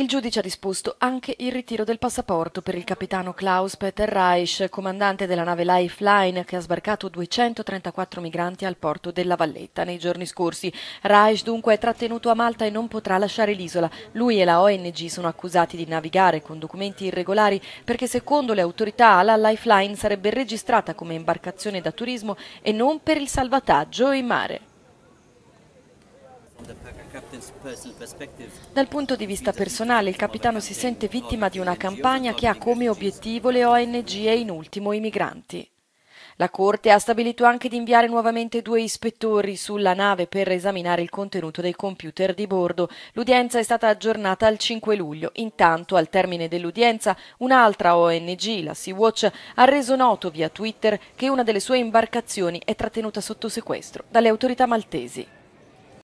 Il giudice ha disposto anche il ritiro del passaporto per il capitano Klaus Peter Reich, comandante della nave Lifeline che ha sbarcato 234 migranti al porto della Valletta nei giorni scorsi. Reich dunque è trattenuto a Malta e non potrà lasciare l'isola. Lui e la ONG sono accusati di navigare con documenti irregolari perché secondo le autorità la Lifeline sarebbe registrata come imbarcazione da turismo e non per il salvataggio in mare. Dal punto di vista personale, il capitano si sente vittima di una campagna che ha come obiettivo le ONG e in ultimo i migranti. La Corte ha stabilito anche di inviare nuovamente due ispettori sulla nave per esaminare il contenuto dei computer di bordo. L'udienza è stata aggiornata al 5 luglio. Intanto, al termine dell'udienza, un'altra ONG, la Sea-Watch, ha reso noto via Twitter che una delle sue imbarcazioni è trattenuta sotto sequestro dalle autorità maltesi.